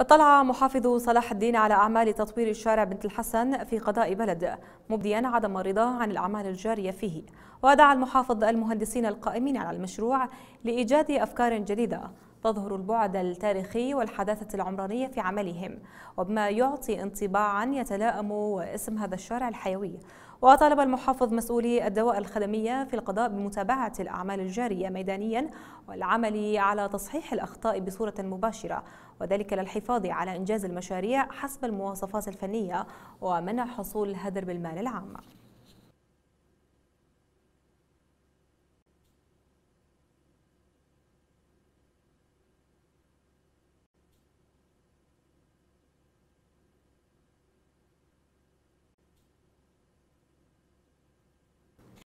اطلع محافظ صلاح الدين على أعمال تطوير الشارع بنت الحسن في قضاء بلد مبديا عدم الرضا عن الأعمال الجارية فيه ودعا المحافظ المهندسين القائمين على المشروع لإيجاد أفكار جديدة تظهر البعد التاريخي والحداثة العمرانية في عملهم وبما يعطي انطباعا يتلائم اسم هذا الشارع الحيوي وطالب المحافظ مسؤولي الدواء الخدمية في القضاء بمتابعة الأعمال الجارية ميدانيا والعمل على تصحيح الأخطاء بصورة مباشرة وذلك للحفاظ على إنجاز المشاريع حسب المواصفات الفنية ومنع حصول الهدر بالمال العام